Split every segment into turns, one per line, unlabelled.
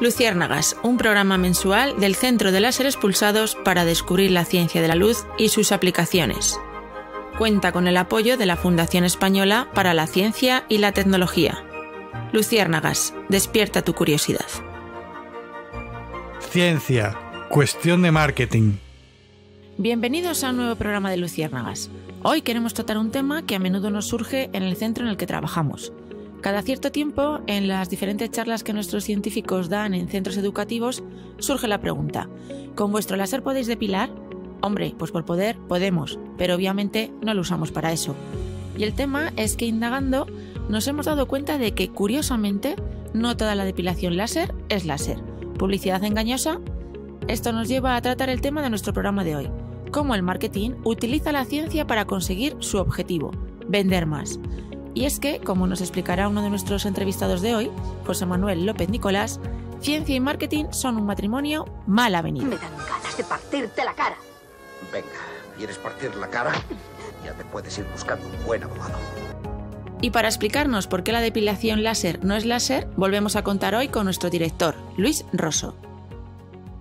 Luciérnagas, un programa mensual del Centro de Láseres Pulsados para descubrir la ciencia de la luz y sus aplicaciones. Cuenta con el apoyo de la Fundación Española para la Ciencia y la Tecnología. Luciérnagas, despierta tu curiosidad.
Ciencia, cuestión de marketing.
Bienvenidos a un nuevo programa de Luciérnagas. Hoy queremos tratar un tema que a menudo nos surge en el centro en el que trabajamos, cada cierto tiempo, en las diferentes charlas que nuestros científicos dan en centros educativos, surge la pregunta, ¿con vuestro láser podéis depilar? Hombre, pues por poder podemos, pero obviamente no lo usamos para eso. Y el tema es que indagando nos hemos dado cuenta de que, curiosamente, no toda la depilación láser es láser. Publicidad engañosa. Esto nos lleva a tratar el tema de nuestro programa de hoy, cómo el marketing utiliza la ciencia para conseguir su objetivo, vender más. Y es que, como nos explicará uno de nuestros entrevistados de hoy, José Manuel López Nicolás, ciencia y marketing son un matrimonio mal avenido. Me dan ganas de partirte la cara.
Venga, ¿quieres partir la cara? Ya te puedes ir buscando un buen abogado.
Y para explicarnos por qué la depilación láser no es láser, volvemos a contar hoy con nuestro director, Luis Rosso.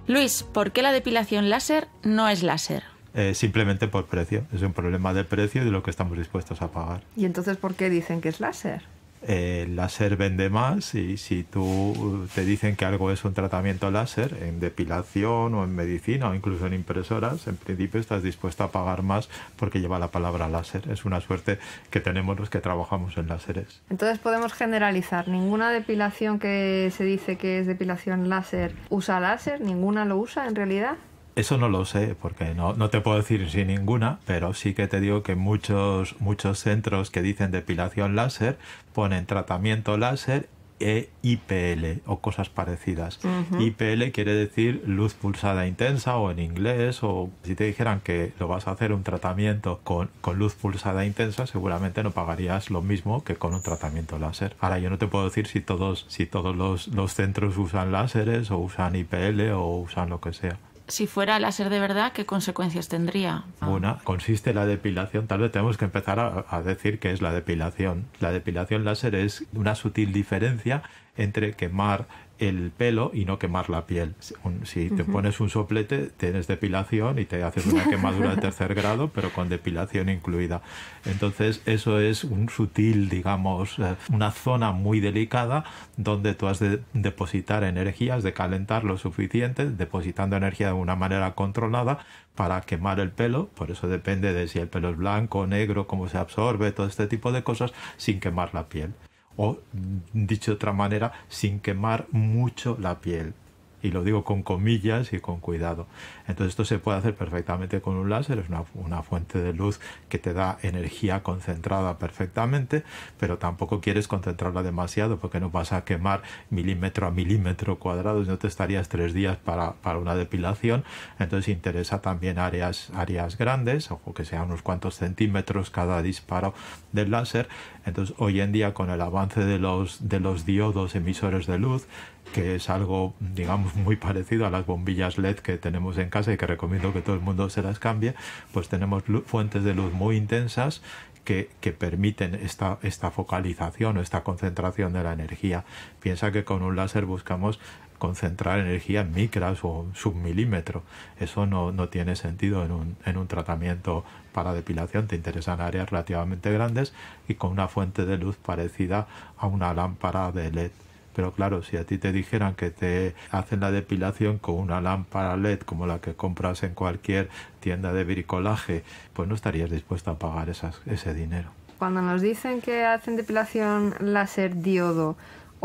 Luis, ¿por qué la depilación láser no es láser?
Eh, simplemente por precio. Es un problema de precio y de lo que estamos dispuestos a pagar.
¿Y entonces por qué dicen que es láser?
Eh, láser vende más y si tú eh, te dicen que algo es un tratamiento láser en depilación o en medicina o incluso en impresoras, en principio estás dispuesto a pagar más porque lleva la palabra láser. Es una suerte que tenemos los que trabajamos en láseres.
Entonces podemos generalizar, ninguna depilación que se dice que es depilación láser usa láser, ninguna lo usa en realidad.
Eso no lo sé, porque no, te puedo decir sin ninguna, pero sí que te digo que muchos, muchos centros que dicen depilación láser ponen tratamiento láser e IPL o cosas parecidas. IPL quiere decir luz pulsada intensa o en inglés o si te dijeran que lo vas a hacer un tratamiento con, luz pulsada intensa seguramente no pagarías lo mismo que con un tratamiento láser. Ahora yo no te puedo decir si todos, si todos los centros usan láseres o usan IPL o usan lo que sea
si fuera láser de verdad, ¿qué consecuencias tendría?
Ah. Una, consiste la depilación, tal vez tenemos que empezar a, a decir qué es la depilación. La depilación láser es una sutil diferencia entre quemar el pelo y no quemar la piel. Si te pones un soplete, tienes depilación y te haces una quemadura de tercer grado, pero con depilación incluida. Entonces, eso es un sutil, digamos, eh, una zona muy delicada donde tú has de depositar energías, de calentar lo suficiente, depositando energía de una manera controlada para quemar el pelo. Por eso depende de si el pelo es blanco, negro, cómo se absorbe, todo este tipo de cosas, sin quemar la piel o, mm, dicho de otra manera, sin quemar mucho la piel. Y lo digo con comillas y con cuidado. Entonces esto se puede hacer perfectamente con un láser, es una, fuente de luz que te da energía concentrada perfectamente, pero tampoco quieres concentrarla demasiado porque no vas a quemar milímetro a milímetro cuadrado, no te estarías tres días para, para una depilación, entonces interesa también áreas, áreas grandes, ojo que sean unos cuantos centímetros cada disparo del láser, entonces hoy en día con el avance de los, de los diodos emisores de luz, que es algo digamos muy parecido a las bombillas LED que tenemos en casa y que recomiendo que todo el mundo se las cambie, pues tenemos fuentes de luz muy intensas que, permiten esta, esta focalización o esta concentración de la energía. Piensa que con un láser buscamos concentrar energía en micras o submilímetro. Eso no, tiene sentido en un, tratamiento para depilación. Te interesan áreas relativamente grandes y con una fuente de luz parecida a una lámpara de LED. Pero claro, si a ti te dijeran que te hacen la depilación con una lámpara LED como la que compras en cualquier tienda de bricolaje, pues no estarías dispuesto a pagar ese dinero.
Cuando nos dicen que hacen depilación láser diodo,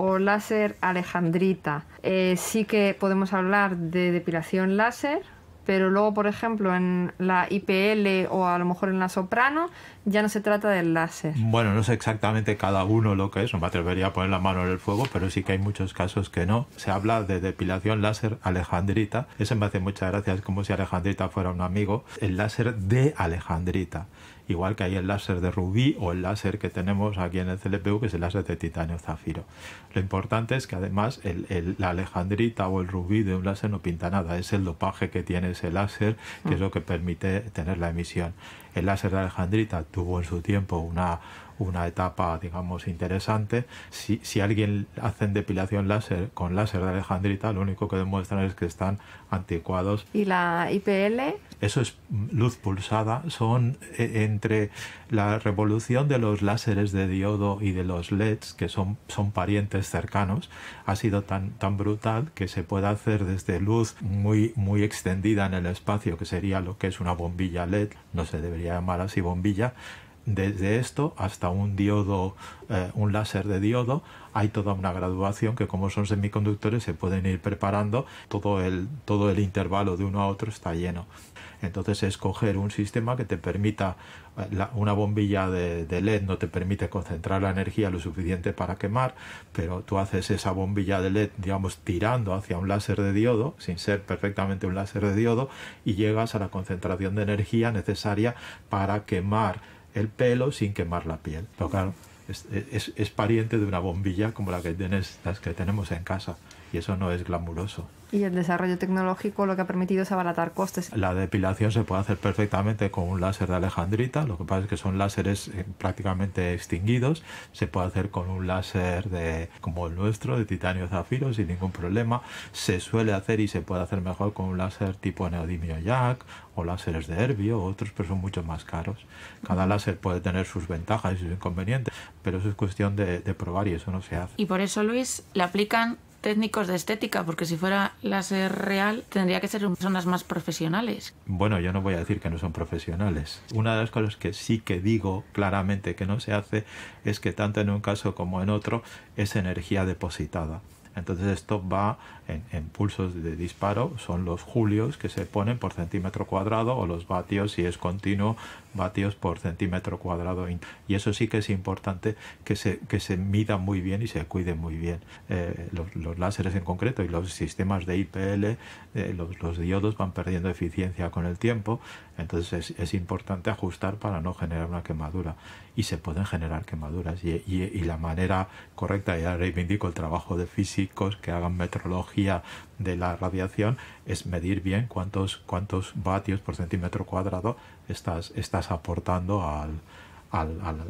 o láser alejandrita. Eh, sí que podemos hablar de depilación láser, pero luego, por ejemplo, en la IPL o a lo mejor en la soprano, ya no se trata del láser.
Bueno, no sé exactamente cada uno lo que es, no me atrevería a poner la mano en el fuego, pero sí que hay muchos casos que no. Se habla de depilación láser alejandrita, eso me hace muchas gracias, como si Alejandrita fuera un amigo, el láser de Alejandrita igual que hay el láser de rubí o el láser que tenemos aquí en el CLPU, que es el láser de titanio zafiro. Lo importante es que además el, la alejandrita o el rubí de un láser no pinta nada, es el dopaje que tiene ese láser, que es mm. lo que permite tener la emisión. El láser de alejandrita tuvo en su tiempo una una etapa, digamos, interesante. Si, si alguien hacen depilación láser con láser de Alejandrita, lo único que demuestran es que están anticuados.
¿Y la
IPL?
Eso es luz pulsada, son e, entre la revolución de los láseres de diodo y de los LEDs, que son, son parientes cercanos, ha sido tan, tan brutal que se puede hacer desde luz muy, muy extendida en el espacio, que sería lo que es una bombilla LED, no se debería llamar así bombilla, desde esto hasta un diodo, eh, un láser de diodo, hay toda una graduación que como son semiconductores se pueden ir preparando, todo el, todo el intervalo de uno a otro está lleno. Entonces escoger un sistema que te permita, eh, una bombilla de, de, LED no te permite concentrar la energía lo suficiente para quemar, pero tú haces esa bombilla de LED, digamos, tirando hacia un láser de diodo, sin ser perfectamente un láser de diodo, y llegas a la concentración de energía necesaria para quemar el pelo sin quemar la piel. Pero claro, es, pariente de una bombilla como la que, las que tenemos en casa y eso no es glamuroso.
Y el desarrollo tecnológico lo que ha permitido es abaratar costes.
La depilación se puede hacer perfectamente con un láser de Alejandrita, lo que pasa es que son láseres eh, prácticamente extinguidos, se puede hacer con un láser de, como el nuestro, de titanio zafiro sin ningún problema, se suele hacer y se puede hacer mejor con un láser tipo neodimio jack o láseres de herbio, otros pero son mucho más caros. Cada láser puede tener sus ventajas y sus inconvenientes, pero eso es cuestión de, de probar y eso no se hace.
Y por eso, Luis, le aplican técnicos de estética, porque si fuera láser real tendría que ser personas más profesionales.
Bueno, yo no voy a decir que no son profesionales. Una de las cosas que sí que digo claramente que no se hace es que tanto en un caso como en otro es energía depositada. Entonces esto va en, en, pulsos de disparo, son los julios que se ponen por centímetro cuadrado o los vatios si es continuo vatios por centímetro cuadrado. Y eso sí que es importante que se, se mida muy bien y se cuide muy bien eh, los, láseres en concreto y los sistemas de IPL, eh, los, diodos van perdiendo eficiencia con el tiempo, entonces es, importante ajustar para no generar una quemadura. Y se pueden generar quemaduras. Y, la manera correcta, ya reivindico el trabajo de físicos que hagan metrología de la radiación es medir bien cuántos, cuántos vatios por centímetro cuadrado estás, estás aportando al, al, al,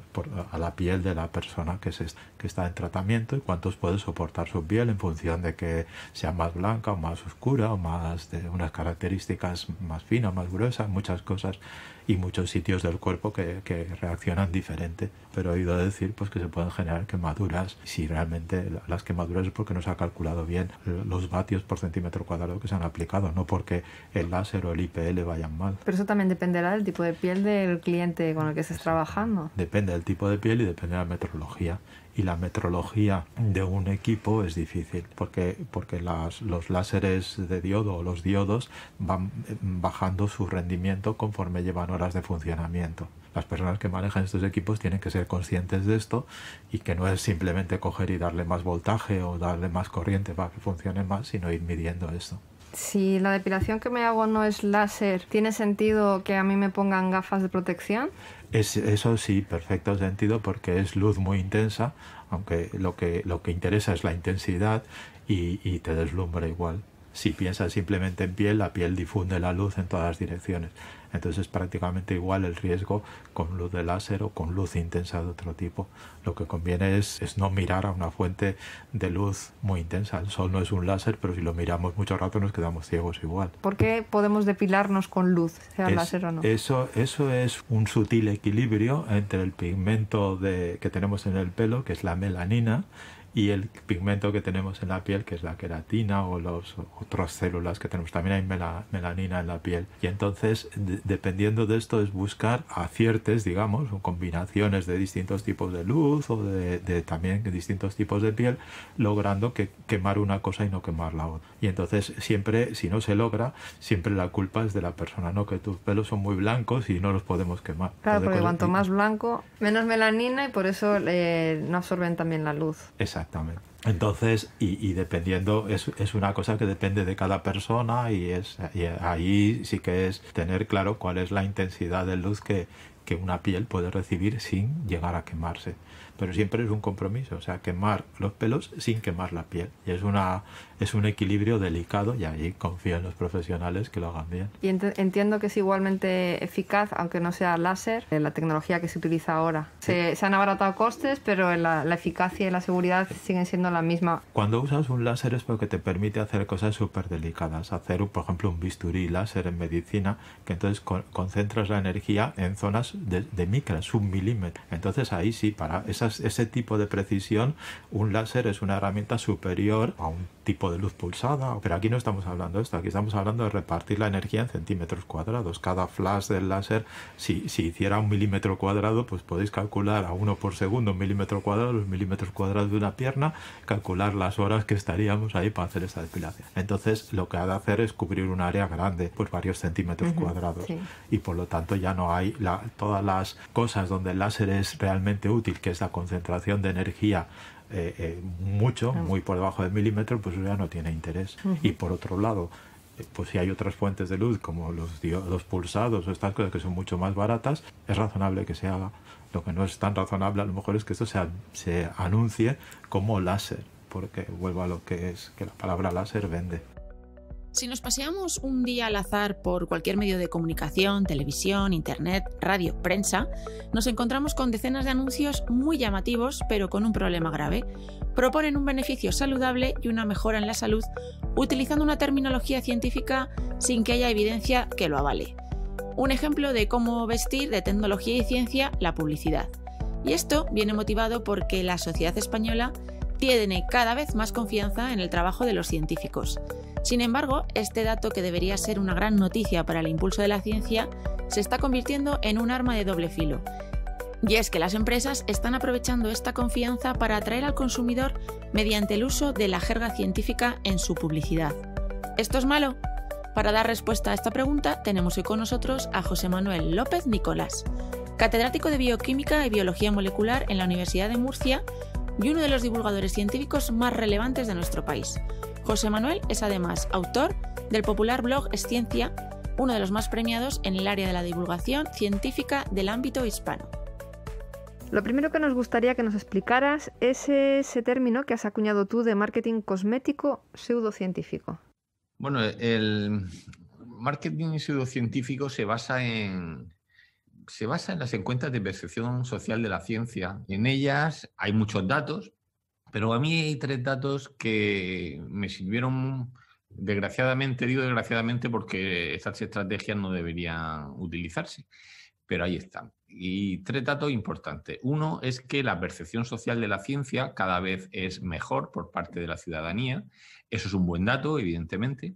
a la piel de la persona que se, que está en tratamiento y cuántos puede soportar su piel en función de que sea más blanca o más oscura o más de unas características más finas, más gruesas, muchas cosas y muchos sitios del cuerpo que, reaccionan diferente. Pero he oído decir pues, que se pueden generar quemaduras si realmente las quemaduras es porque no se ha calculado bien los vatios por centímetro cuadrado que se han aplicado, no porque el láser o el IPL vayan mal.
Pero eso también dependerá del tipo de piel del cliente con el que estés trabajando.
Depende del tipo de piel y depende de la metrología y la metrología de un equipo es difícil porque, porque los láseres de diodo o los diodos van eh, bajando su rendimiento conforme llevan horas de funcionamiento. Las personas que manejan estos equipos tienen que ser conscientes de esto y que no es simplemente coger y darle más voltaje o darle más corriente para que funcione más, sino ir midiendo esto
si la depilación que me hago no es láser, ¿tiene sentido que a mí me pongan gafas de protección?
eso sí, perfecto sentido porque es luz muy intensa, aunque lo que, interesa es la intensidad y, y te deslumbra igual. Si piensas simplemente en piel, la piel difunde la luz en todas las direcciones. Entonces es prácticamente igual el riesgo con luz de láser o con luz intensa de otro tipo. Lo que conviene es, no mirar a una fuente de luz muy intensa. El sol no es un láser, pero si lo miramos mucho rato nos quedamos ciegos igual.
¿Por qué podemos depilarnos con luz, sea láser o no?
Eso, eso es un sutil equilibrio entre el pigmento que tenemos en el pelo, que es la melanina, y el pigmento que tenemos en la piel, que es la queratina o las otras células que tenemos. También hay melanina en la piel. Y entonces, dependiendo de esto, es buscar aciertes, digamos, o combinaciones de distintos tipos de luz o de, de también distintos tipos de piel, logrando que quemar una cosa y no quemar la otra. Y entonces, siempre, si no se logra, siempre la culpa es de la persona, ¿no? Que tus pelos son muy blancos y no los podemos quemar. Claro, porque cuanto más
blanco, menos melanina y por eso eh, no absorben también la luz.
Exacto. Exactamente. Entonces, y, dependiendo, es, es, una cosa que depende de cada persona y, es, ahí sí que es tener claro cuál es la intensidad de luz que, que una piel puede recibir sin llegar a quemarse. Pero siempre es un compromiso, o sea, quemar los pelos sin quemar la piel. Y es una, es un equilibrio delicado y ahí confío en los profesionales que lo hagan bien.
Y entiendo que es igualmente eficaz, aunque no sea láser, eh, la tecnología que se utiliza ahora. Se, han abaratado costes, pero la, eficacia y la seguridad siguen siendo la misma.
Cuando usas un láser es porque te permite hacer cosas súper delicadas, hacer, por ejemplo, un bisturí láser en medicina, que entonces concentras la energía en zonas de, de micras, un milímetro. Entonces ahí sí, para esas, ese tipo de precisión, un láser es una herramienta superior a un tipo de luz pulsada, pero aquí no estamos hablando de esto, aquí estamos hablando de repartir la energía en centímetros cuadrados. Cada flash del láser, si, hiciera un milímetro cuadrado, pues podéis calcular a uno por segundo un milímetro cuadrado, los milímetros cuadrados de una pierna, calcular las horas que estaríamos ahí para hacer esta depilación. Entonces, lo que ha de hacer es cubrir un área grande, pues varios centímetros cuadrados. Y por lo tanto ya no hay todas las cosas donde el láser es realmente útil, que es la concentración de energía eh, eh, mucho, ah. muy por debajo del milímetro, pues ya no tiene interés. Y por otro lado, eh, pues si hay otras fuentes de luz como los, los pulsados o estas cosas que son mucho más baratas, es razonable que se haga. Lo que no es tan razonable a lo mejor es que esto se, se anuncie como láser, porque vuelvo a lo que es que la palabra láser vende.
Si nos paseamos un día al azar por cualquier medio de comunicación, televisión, internet, radio, prensa, nos encontramos con decenas de anuncios muy llamativos, pero con un problema grave. Proponen un beneficio saludable y una mejora en la salud utilizando una terminología científica sin que haya evidencia que lo avale. Un ejemplo de cómo vestir de tecnología y ciencia la publicidad. Y esto viene motivado porque la sociedad española tiene cada vez más confianza en el trabajo de los científicos. Sin embargo, este dato, que debería ser una gran noticia para el impulso de la ciencia, se está convirtiendo en un arma de doble filo. Y es que las empresas están aprovechando esta confianza para atraer al consumidor mediante el uso de la jerga científica en su publicidad. ¿Esto es malo? Para dar respuesta a esta pregunta tenemos hoy con nosotros a José Manuel López Nicolás, catedrático de Bioquímica y Biología Molecular en la Universidad de Murcia, y uno de los divulgadores científicos más relevantes de nuestro país. José Manuel es además autor del popular blog Esciencia, Ciencia, uno de los más premiados en el área de la divulgación científica del ámbito hispano.
Lo primero que nos gustaría que nos explicaras es ese término que has acuñado tú de marketing cosmético pseudocientífico.
Bueno, el marketing pseudocientífico se basa en, se basa en las encuestas de percepción social de la ciencia. En ellas hay muchos datos, pero a mí hay tres datos que me sirvieron, desgraciadamente, digo desgraciadamente porque estas estrategias no deberían utilizarse, pero ahí están. Y tres datos importantes. Uno es que la percepción social de la ciencia cada vez es mejor por parte de la ciudadanía. Eso es un buen dato, evidentemente.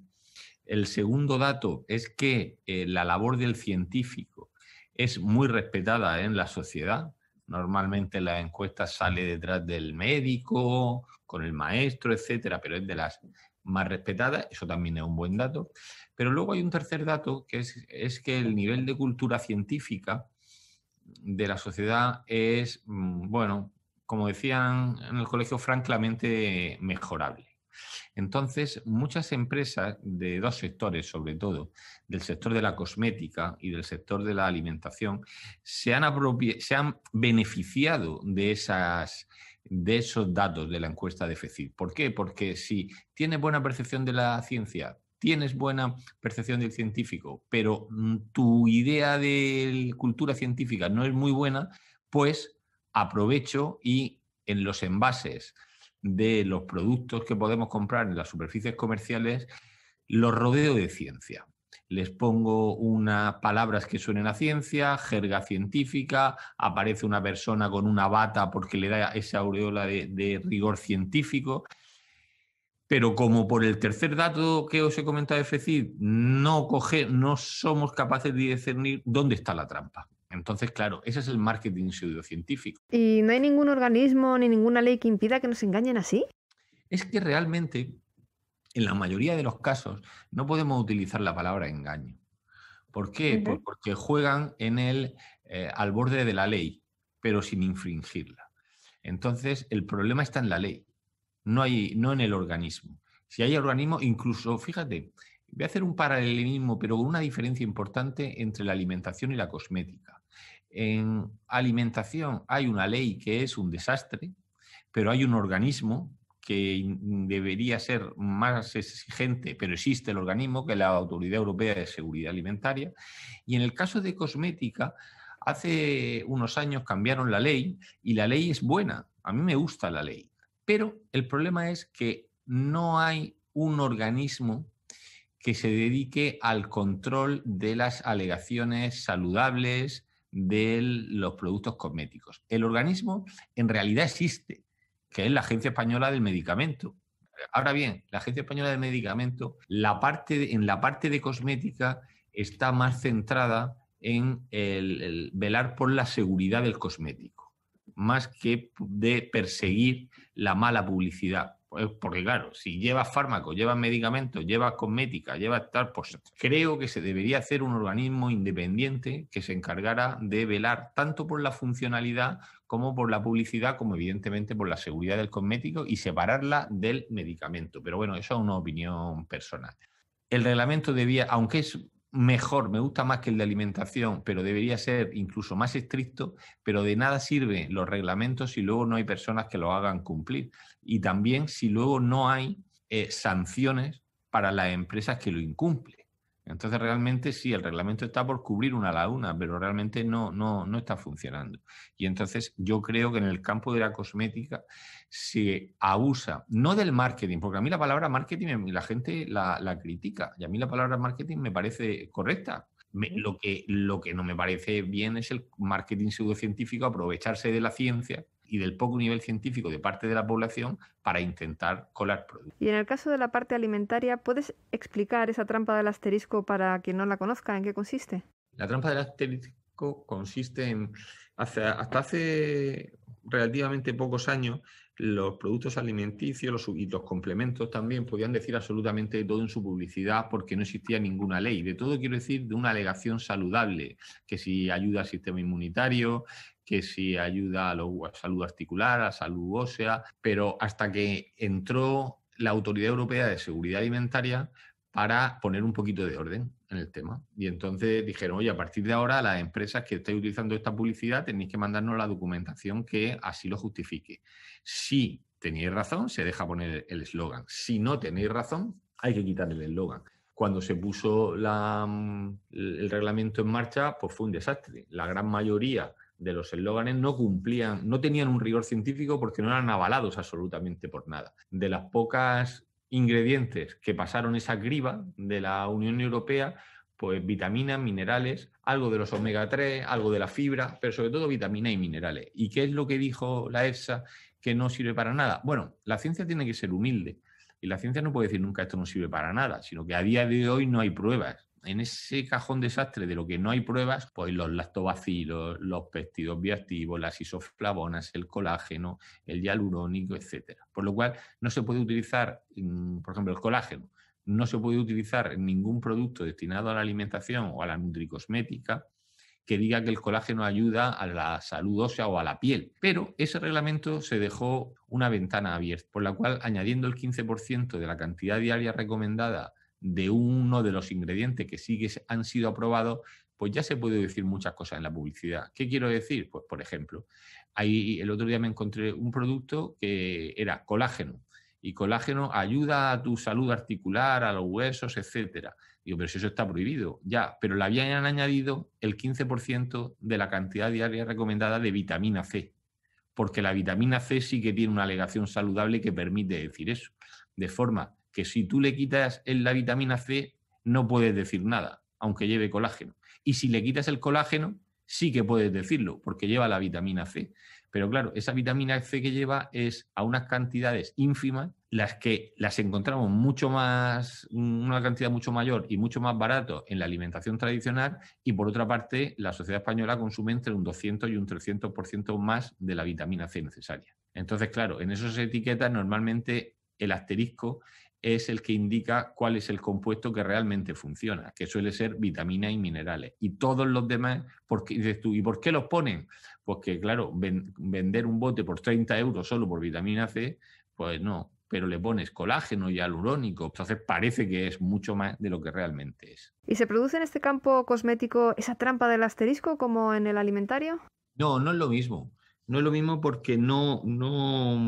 El segundo dato es que eh, la labor del científico es muy respetada en la sociedad. Normalmente la encuesta sale detrás del médico, con el maestro, etcétera, pero es de las más respetadas, eso también es un buen dato. Pero luego hay un tercer dato, que es, es que el nivel de cultura científica de la sociedad es, mm, bueno, como decían en el colegio, francamente mejorable. Entonces, muchas empresas de dos sectores, sobre todo, del sector de la cosmética y del sector de la alimentación, se han, beneficiado de esas de esos datos de la encuesta de FECID. ¿Por qué? Porque si tienes buena percepción de la ciencia, tienes buena percepción del científico, pero mm, tu idea de cultura científica no es muy buena, pues aprovecho y en los envases de los productos que podemos comprar en las superficies comerciales, los rodeo de ciencia. Les pongo unas palabras que suenen a ciencia, jerga científica, aparece una persona con una bata porque le da esa aureola de, rigor científico. Pero como por el tercer dato que os he comentado de FECID, no, no somos capaces de discernir dónde está la trampa. Entonces, claro, ese es el marketing pseudocientífico.
¿Y no hay ningún organismo ni ninguna ley que impida que nos engañen así? Es que realmente,
en la mayoría de los casos, no podemos utilizar la palabra engaño. ¿Por qué? Pues porque juegan en el, eh, al borde de la ley, pero sin infringirla. Entonces, el problema está en la ley, no, hay, no en el organismo. Si hay organismo, incluso, fíjate, voy a hacer un paralelismo, pero con una diferencia importante entre la alimentación y la cosmética. En alimentación hay una ley que es un desastre, pero hay un organismo que debería ser más exigente, pero existe el organismo, que es la Autoridad Europea de Seguridad Alimentaria. Y en el caso de cosmética, hace unos años cambiaron la ley y la ley es buena. A mí me gusta la ley. Pero el problema es que no hay un organismo que se dedique al control de las alegaciones saludables, de los productos cosméticos. El organismo en realidad existe, que es la Agencia Española del Medicamento. Ahora bien, la Agencia Española del Medicamento, la parte en la parte de cosmética está más centrada en el velar por la seguridad del cosmético, más que de perseguir la mala publicidad, eh, porque claro, si llevas fármacos, llevas medicamentos, llevas cosmética, llevas tal, pues creo que se debería hacer un organismo independiente que se encargara de velar tanto por la funcionalidad como por la publicidad, como evidentemente por la seguridad del cosmético y separarla del medicamento. Pero bueno, eso es una opinión personal. El reglamento debía, aunque es mejor, me gusta más que el de alimentación, pero debería ser incluso más estricto, pero de nada sirven los reglamentos si luego no hay personas que lo hagan cumplir. Y también si luego no hay eh, sanciones para las empresas que lo incumplen. Entonces, realmente sí, el reglamento está por cubrir una laguna, pero realmente no, no, está funcionando. Y entonces yo creo que en el campo de la cosmética se abusa, no del marketing, porque a mí la palabra marketing la gente la, critica, y a mí la palabra marketing me parece correcta. lo, que, lo que no me parece bien es el marketing pseudocientífico, aprovecharse de la ciencia y del poco nivel científico de parte de la población para intentar colar
productos. Y en el caso de la parte alimentaria, ¿puedes explicar esa trampa del asterisco para quien no la conozca? ¿En qué consiste?
La trampa del asterisco consiste en, hasta, hace relativamente pocos años, los productos alimenticios y los complementos también podían decir absolutamente todo en su publicidad porque no existía ninguna ley. De todo quiero decir de una alegación saludable, que si ayuda al sistema inmunitario, que si ayuda a la salud articular, a la salud ósea, pero hasta que entró la Autoridad Europea de Seguridad Alimentaria para poner un poquito de orden el tema. Y entonces dijeron, oye, a partir de ahora las empresas que estáis utilizando esta publicidad tenéis que mandarnos la documentación que así lo justifique. Si tenéis razón, se deja poner el eslogan. Si no tenéis razón, hay que quitar el eslogan. Cuando se puso mm, el reglamento en marcha, pues fue un desastre. La gran mayoría de los eslóganes no cumplían, no tenían un rigor científico porque no eran avalados absolutamente por nada. De las pocas ingredientes que pasaron esa griba de la Unión Europea, pues vitaminas, minerales, algo de los omega 3, algo de la fibra, pero sobre todo vitaminas y minerales. ¿Y qué es lo que dijo la EFSA que no sirve para nada? Bueno, la ciencia tiene que ser humilde y la ciencia no puede decir nunca esto no sirve para nada, sino que a día de hoy no hay pruebas en ese cajón desastre de lo que no hay pruebas, pues los lactobacilos, los péptidos bioactivos, las isoflavonas, el colágeno, el hialurónico, etc. Por lo cual, no se puede utilizar, mm, por ejemplo, el colágeno, no se puede utilizar ningún producto destinado a la alimentación o a la nutricosmética que diga que el colágeno ayuda a la salud ósea o a la piel. Pero ese reglamento se dejó una ventana abierta, por la cual añadiendo el 15% de la cantidad diaria recomendada de uno de los ingredientes que sí que han sido aprobados, pues ya se puede decir muchas cosas en la publicidad. ¿Qué quiero decir? Pues, por ejemplo, ahí el otro día me encontré un producto que era colágeno. Y colágeno ayuda a tu salud articular, a los huesos, etcétera. Digo, pero eso está prohibido, ya. Pero le habían añadido el 15% de la cantidad diaria recomendada de vitamina C porque la vitamina C sí que tiene una alegación saludable que permite decir eso. De forma que si tú le quitas la vitamina C, no puedes decir nada, aunque lleve colágeno. Y si le quitas el colágeno, sí que puedes decirlo, porque lleva la vitamina C. Pero claro, esa vitamina C que lleva es a unas cantidades ínfimas, las que las encontramos mucho más, una cantidad mucho mayor y mucho más barato en la alimentación tradicional. Y por otra parte, la sociedad española consume entre un 200 y un 300% más de la vitamina C necesaria. Entonces, claro, en esas etiquetas normalmente el asterisco es el que indica cuál es el compuesto que realmente funciona, que suele ser vitaminas y minerales. Y todos los demás, ¿y por qué los ponen? Porque, pues claro, vender un bote por 30 euros solo por vitamina C, pues no, pero le pones colágeno y alurónico, entonces parece que es mucho más de lo que realmente es.
¿Y se produce en este campo cosmético esa trampa del asterisco como en el alimentario?
No, no es lo mismo. No es lo mismo porque no, no,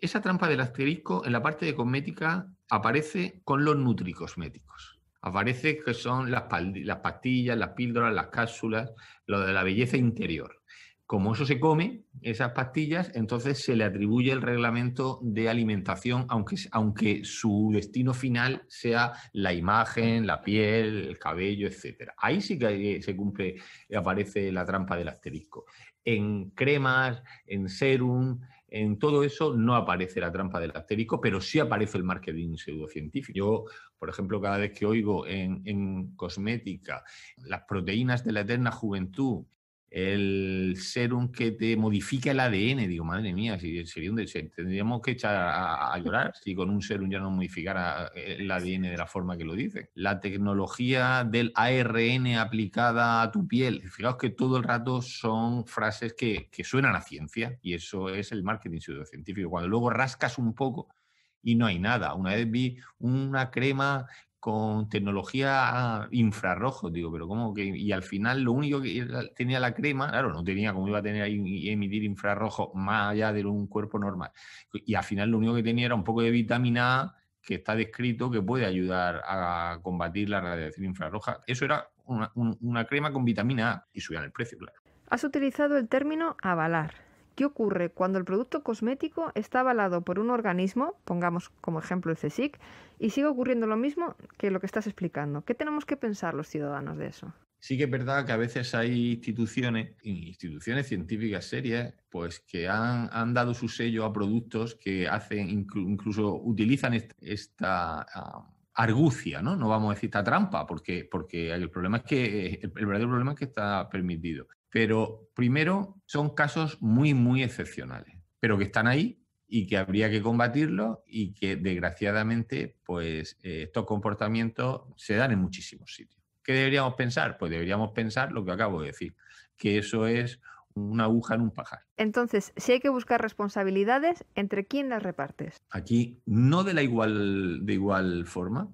esa trampa del asterisco en la parte de cosmética aparece con los nutricosméticos. Aparece que son las, pastillas, las píldoras, las cápsulas, lo de la belleza interior. Como eso se come, esas pastillas, entonces se le atribuye el reglamento de alimentación, aunque, aunque su destino final sea la imagen, la piel, el cabello, etc. Ahí sí que eh, se cumple, aparece la trampa del asterisco. En cremas, en serum, en todo eso no aparece la trampa del asterisco, pero sí aparece el marketing pseudocientífico. Yo, por ejemplo, cada vez que oigo en, en cosmética las proteínas de la eterna juventud el serum que te modifica el ADN. Digo, madre mía, si, sería un tendríamos que echar a, llorar si con un serum ya no modificara eh, el ADN de la forma que lo dice La tecnología del ARN aplicada a tu piel. Fijaos que todo el rato son frases que, que suenan a ciencia y eso es el marketing pseudocientífico. Cuando luego rascas un poco y no hay nada. Una vez vi una crema con tecnología infrarrojo, digo, pero como que, y al final lo único que tenía la crema, claro, no tenía como iba a tener ahí emitir infrarrojo más allá de un cuerpo normal, y al final lo único que tenía era un poco de vitamina A que está descrito que puede ayudar a combatir la radiación infrarroja. Eso era una, una crema con vitamina A y subían el precio, claro.
Has utilizado el término avalar. ¿Qué ocurre cuando el producto cosmético está avalado por un organismo, pongamos como ejemplo el CSIC, y sigue ocurriendo lo mismo que lo que estás explicando? ¿Qué tenemos que pensar los ciudadanos de eso?
Sí que es verdad que a veces hay instituciones, instituciones científicas serias, pues que han, dado su sello a productos que hacen, incluso utilizan esta ah, argucia, ¿no? No vamos a decir esta trampa, porque, porque el problema es que eh, el, verdadero problema es que está permitido. Pero primero son casos muy, muy excepcionales, pero que están ahí y que habría que combatirlos y que desgraciadamente pues eh, estos comportamientos se dan en muchísimos sitios. ¿Qué deberíamos pensar? Pues deberíamos pensar lo que acabo de decir, que eso es una aguja en un pajar.
Entonces, si hay que buscar responsabilidades, ¿entre quién las repartes?
Aquí no de la igual, de igual forma,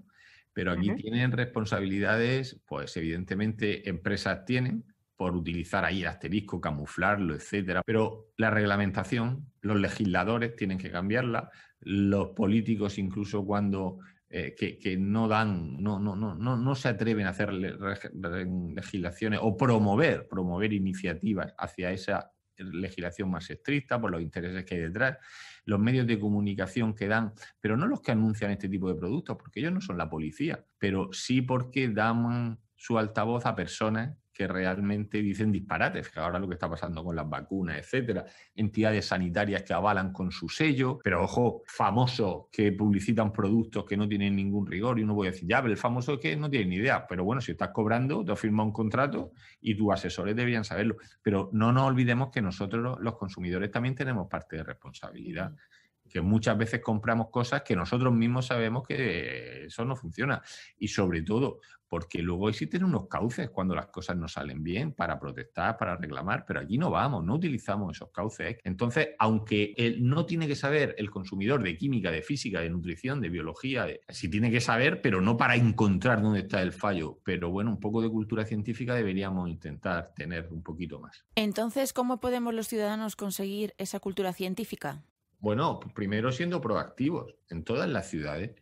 pero aquí tienen responsabilidades, pues evidentemente empresas tienen por utilizar ahí asterisco, camuflarlo, etcétera. Pero la reglamentación, los legisladores tienen que cambiarla, los políticos incluso cuando eh, que, no dan, no, no, no, no, se atreven a hacer legislaciones o promover, promover iniciativas hacia esa legislación más estricta por los intereses que hay detrás, los medios de comunicación que dan, pero no los que anuncian este tipo de productos, porque ellos no son la policía, pero sí porque dan su altavoz a personas que realmente dicen disparates, que ahora lo que está pasando con las vacunas, etcétera, entidades sanitarias que avalan con su sello, pero ojo, famosos que publicitan productos que no tienen ningún rigor y uno puede decir, ya, pero el famoso que no tiene ni idea, pero bueno, si estás cobrando, te firma firmado un contrato y tus asesores deberían saberlo, pero no nos olvidemos que nosotros los consumidores también tenemos parte de responsabilidad que muchas veces compramos cosas que nosotros mismos sabemos que eso no funciona. Y sobre todo, porque luego existen unos cauces cuando las cosas no salen bien para protestar, para reclamar, pero allí no vamos, no utilizamos esos cauces. Entonces, aunque él no tiene que saber el consumidor de química, de física, de nutrición, de biología, sí tiene que saber, pero no para encontrar dónde está el fallo. Pero bueno, un poco de cultura científica deberíamos intentar tener un poquito más.
Entonces, ¿cómo podemos los ciudadanos conseguir esa cultura científica?
Bueno, primero siendo proactivos en todas las ciudades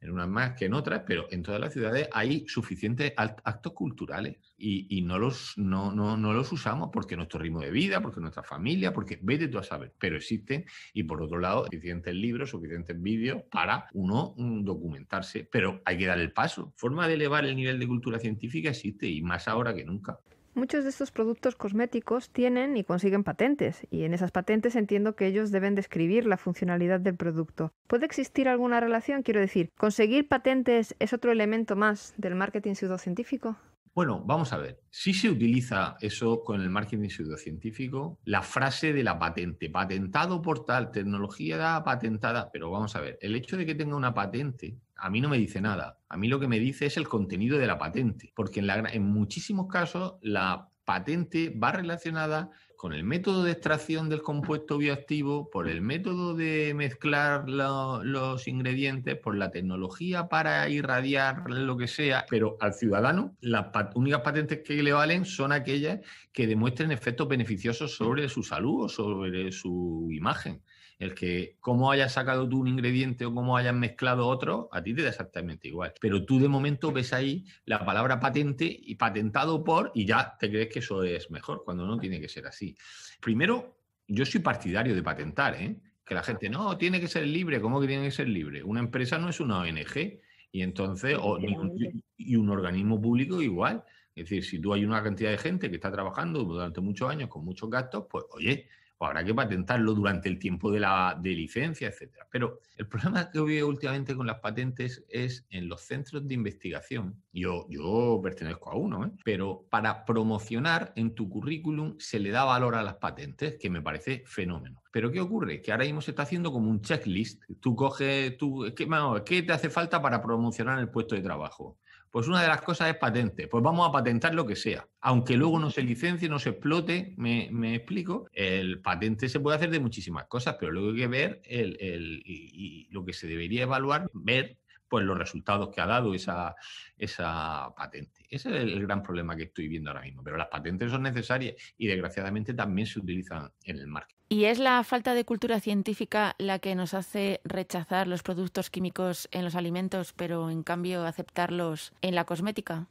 en unas más que en otras, pero en todas las ciudades hay suficientes actos culturales y, no, los, no, los usamos porque nuestro ritmo de vida, porque nuestra familia, porque vete tú a saber, pero existen y por otro lado, suficientes libros, suficientes vídeos para uno mm, documentarse, pero hay que dar el paso. Forma de elevar el nivel de cultura científica existe y más ahora que nunca.
Muchos de estos productos cosméticos tienen y consiguen patentes, y en esas patentes entiendo que ellos deben describir la funcionalidad del producto. ¿Puede existir alguna relación? Quiero decir, ¿conseguir patentes es otro elemento más del marketing pseudocientífico? Bueno,
vamos a ver. Si se utiliza eso con el marketing pseudocientífico, la frase de la patente, patentado por tal, tecnología patentada, pero vamos a ver, el hecho de que tenga una patente a mí no me dice nada. A mí lo que me dice es el contenido de la patente, porque en, la, en muchísimos casos la patente va relacionada con el método de extracción del compuesto bioactivo, por el método de mezclar los ingredientes, por la tecnología para irradiar lo que sea, pero al ciudadano las únicas patentes que le valen son aquellas que demuestren efectos beneficiosos sobre su salud o sobre su imagen. El que cómo hayas sacado tú un ingrediente o cómo hayas mezclado otro, a ti te da exactamente igual. Pero tú de momento ves ahí la palabra patente y patentado por y ya te crees que eso es mejor, cuando no tiene que ser así. Primero, yo soy partidario de patentar, ¿eh? Que la gente, no, tiene que ser libre, ¿cómo que tiene que ser libre? Una empresa no es una ONG y entonces, y un organismo público igual. Es decir, si tú hay una cantidad de gente que está trabajando durante muchos años con muchos gastos, pues oye, pues habrá que patentarlo durante el tiempo de la de licencia, etcétera. Pero el problema que veo últimamente con las patentes es en los centros de investigación. Yo, pertenezco a uno, ¿eh? pero para promocionar en tu currículum se le da valor a las patentes, que me parece fenómeno. Pero ¿qué ocurre? Que ahora mismo se está haciendo como un checklist. Tú coges, tú, ¿qué te hace falta para promocionar el puesto de trabajo? Pues una de las cosas es patente. Pues vamos a patentar lo que sea. Aunque luego no se licencie, no se explote, me, explico. El patente se puede hacer de muchísimas cosas, pero luego hay que ver el, y lo que se debería evaluar, ver pues los resultados que ha dado esa, esa patente. Ese es el gran problema que estoy viendo ahora mismo, pero las patentes son necesarias y desgraciadamente también se utilizan en el marketing.
¿Y es la falta de cultura científica la que nos hace rechazar los productos químicos en los alimentos, pero en cambio aceptarlos en la cosmética?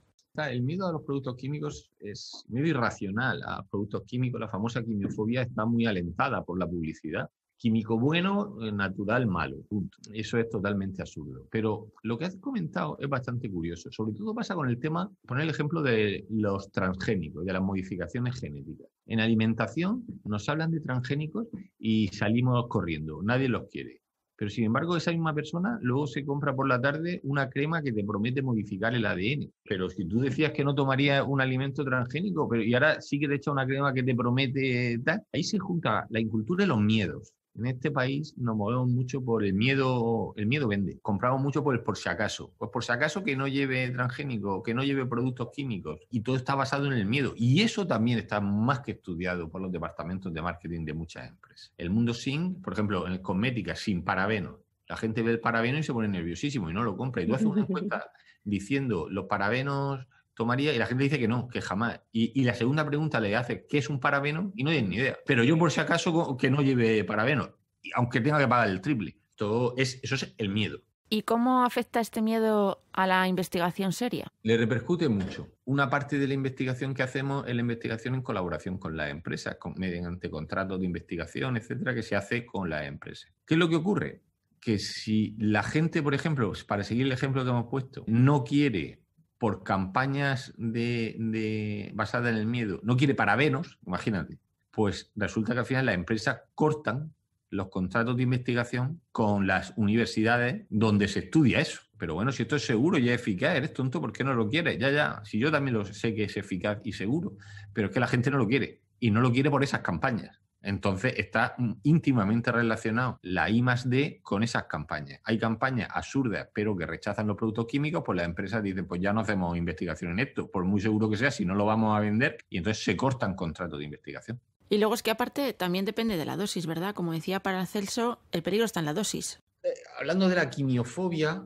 el miedo a los productos químicos es miedo irracional a productos químicos. La famosa quimiofobia está muy alentada por la publicidad químico bueno, eh, natural malo, punto. Eso es totalmente absurdo. Pero lo que has comentado es bastante curioso. Sobre todo pasa con el tema, poner el ejemplo de los transgénicos, de las modificaciones genéticas. En alimentación nos hablan de transgénicos y salimos corriendo, nadie los quiere. Pero sin embargo, esa misma persona luego se compra por la tarde una crema que te promete modificar el ADN. Pero si tú decías que no tomarías un alimento transgénico, pero y ahora sí que te echa una crema que te promete tal, ahí se junta la incultura y los miedos. En este país nos movemos mucho por el miedo, el miedo vende. Compramos mucho por el por si acaso. Pues por si acaso que no lleve transgénico, que no lleve productos químicos. Y todo está basado en el miedo. Y eso también está más que estudiado por los departamentos de marketing de muchas empresas. El mundo sin, por ejemplo, en cosmética, sin parabenos. La gente ve el parabeno y se pone nerviosísimo y no lo compra. Y tú haces una encuesta diciendo los parabenos tomaría? Y la gente dice que no, que jamás. Y, la segunda pregunta le hace, ¿qué es un parabeno? Y no tiene ni idea. Pero yo por si acaso que no lleve parabeno, aunque tenga que pagar el triple. Todo eso es el miedo.
¿Y cómo afecta este miedo a la investigación seria?
Le repercute mucho. Una parte de la investigación que hacemos es la investigación en colaboración con las empresas, mediante contratos de investigación, etcétera, que se hace con las empresas. ¿Qué es lo que ocurre? Que si la gente, por ejemplo, pues, para seguir el ejemplo que hemos puesto, no quiere por campañas de, basadas en el miedo no quiere parabenos, imagínate, pues resulta que al final las empresas cortan los contratos de investigación con las universidades donde se estudia eso. Pero bueno, si esto es seguro y es eficaz, eres tonto, ¿por qué no lo quieres? Ya, ya, si yo también lo sé que es eficaz y seguro, pero es que la gente no lo quiere y no lo quiere por esas campañas. Entonces está íntimamente relacionado la I más D con esas campañas. Hay campañas absurdas, pero que rechazan los productos químicos, pues las empresas dicen, pues ya no hacemos investigación en esto, por muy seguro que sea, si no lo vamos a vender, y entonces se cortan contratos de investigación.
Y luego es que aparte también depende de la dosis, ¿verdad? Como decía Paracelso, el peligro está en la dosis. Eh,
hablando de la quimiofobia,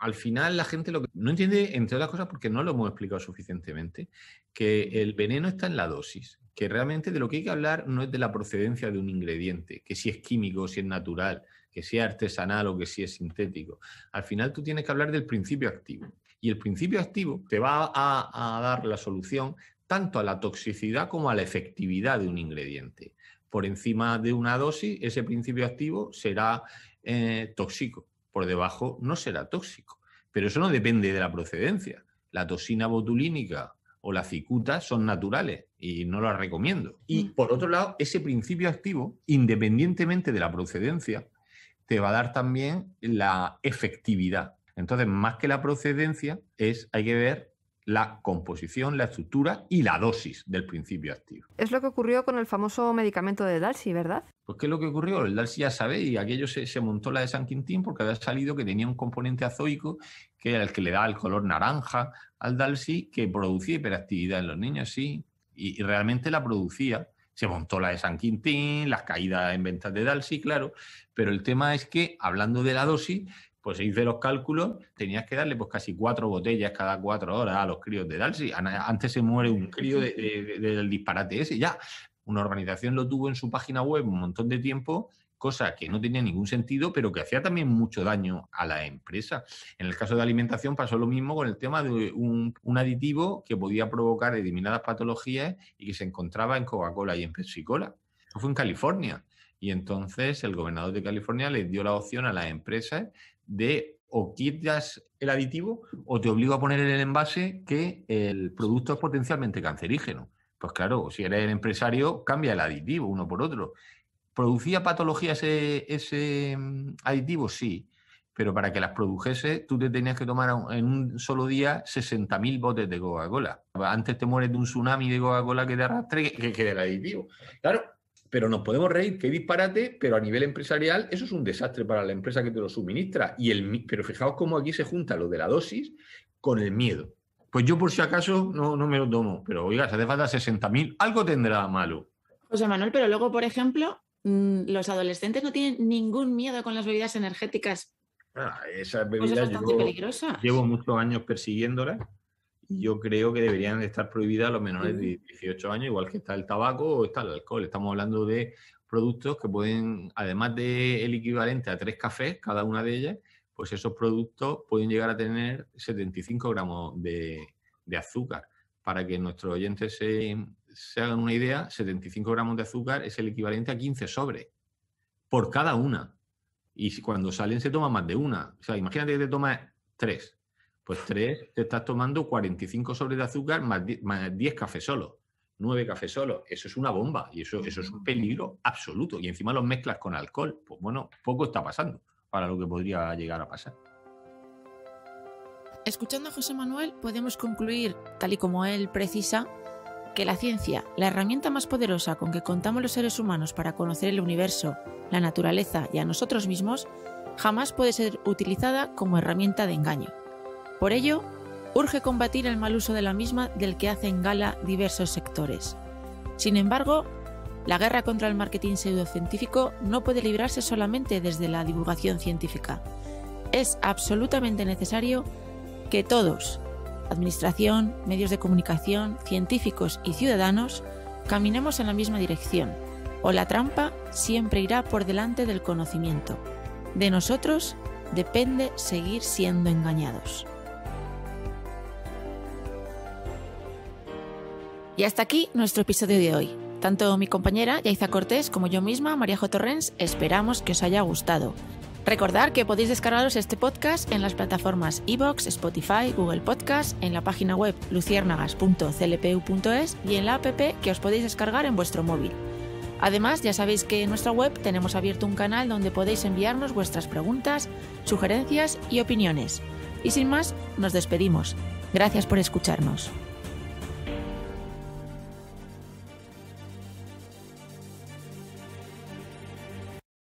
al final la gente lo no entiende, entre otras cosas, porque no lo hemos explicado suficientemente, que el veneno está en la dosis que realmente de lo que hay que hablar no es de la procedencia de un ingrediente, que si es químico, si es natural, que si es artesanal o que si es sintético. Al final tú tienes que hablar del principio activo. Y el principio activo te va a, dar la solución tanto a la toxicidad como a la efectividad de un ingrediente. Por encima de una dosis, ese principio activo será eh, tóxico. Por debajo no será tóxico. Pero eso no depende de la procedencia. La toxina botulínica o la cicutas, son naturales y no las recomiendo. Y mm. por otro lado, ese principio activo, independientemente de la procedencia, te va a dar también la efectividad. Entonces, más que la procedencia, es hay que ver la composición, la estructura y la dosis del principio activo.
Es lo que ocurrió con el famoso medicamento de Dalsy, ¿verdad?
Pues ¿qué es lo que ocurrió? El Dalsy ya y aquello se, montó la de San Quintín porque había salido que tenía un componente azoico que era el que le da el color naranja al Dalsy que producía hiperactividad en los niños, sí, y, realmente la producía. Se montó la de San Quintín, las caídas en ventas de Dalsy, claro, pero el tema es que, hablando de la dosis, pues hice los cálculos, tenías que darle pues casi cuatro botellas cada cuatro horas a los críos de Dalsy. Antes se muere un crío del disparate ese, ya. Una organización lo tuvo en su página web un montón de tiempo, cosa que no tenía ningún sentido, pero que hacía también mucho daño a la empresa. En el caso de alimentación pasó lo mismo con el tema de un, aditivo que podía provocar eliminadas patologías y que se encontraba en Coca-Cola y en Pepsi-Cola. Eso fue en California. Y entonces el gobernador de California les dio la opción a las empresas de o quitas el aditivo o te obligo a poner en el envase que el producto es potencialmente cancerígeno. Pues claro, si eres el empresario, cambia el aditivo uno por otro. ¿Producía patología ese, mm, aditivo? Sí, pero para que las produjese, tú te tenías que tomar en un solo día 60.000 botes de Coca-Cola. Antes te mueres de un tsunami de Coca-Cola que te arrastre que, que, el aditivo. Claro, pero nos podemos reír, qué disparate, pero a nivel empresarial eso es un desastre para la empresa que te lo suministra. Y el, pero fijaos cómo aquí se junta lo de la dosis con el miedo. Pues yo por si acaso no, no me lo tomo, pero oiga, se hace falta 60.000, algo tendrá malo.
José Manuel, pero luego, por ejemplo, mm, los adolescentes no tienen ningún miedo con las bebidas energéticas.
Ah, esas pues bebidas pues llevo, llevo muchos años persiguiéndolas yo creo que deberían estar prohibidas los menores de 18 años, igual que está el tabaco o está el alcohol. Estamos hablando de productos que pueden, además del el equivalente a tres cafés, cada una de ellas, pues esos productos pueden llegar a tener 75 gramos de, azúcar. Para que nuestros oyentes se, se, hagan una idea, 75 gramos de azúcar es el equivalente a 15 sobres por cada una. Y cuando salen se toma más de una. O sea, imagínate que te tomas tres pues tres, te estás tomando 45 sobres de azúcar más 10, cafés solo 9 cafés solo Eso es una bomba y eso, eso es un peligro absoluto. Y encima los mezclas con alcohol. Pues bueno, poco está pasando para lo que podría llegar a pasar.
Escuchando a José Manuel, podemos concluir, tal y como él precisa, que la ciencia, la herramienta más poderosa con que contamos los seres humanos para conocer el universo, la naturaleza y a nosotros mismos, jamás puede ser utilizada como herramienta de engaño. Por ello, urge combatir el mal uso de la misma del que hacen gala diversos sectores. Sin embargo, la guerra contra el marketing pseudocientífico no puede librarse solamente desde la divulgación científica. Es absolutamente necesario que todos, administración, medios de comunicación, científicos y ciudadanos, caminemos en la misma dirección, o la trampa siempre irá por delante del conocimiento. De nosotros depende seguir siendo engañados. Y hasta aquí nuestro episodio de hoy. Tanto mi compañera Yaiza Cortés como yo misma, María J. Torrens, esperamos que os haya gustado. Recordad que podéis descargaros este podcast en las plataformas iBox, Spotify, Google Podcast, en la página web luciernagas.clpu.es y en la app que os podéis descargar en vuestro móvil. Además, ya sabéis que en nuestra web tenemos abierto un canal donde podéis enviarnos vuestras preguntas, sugerencias y opiniones. Y sin más, nos despedimos. Gracias por escucharnos.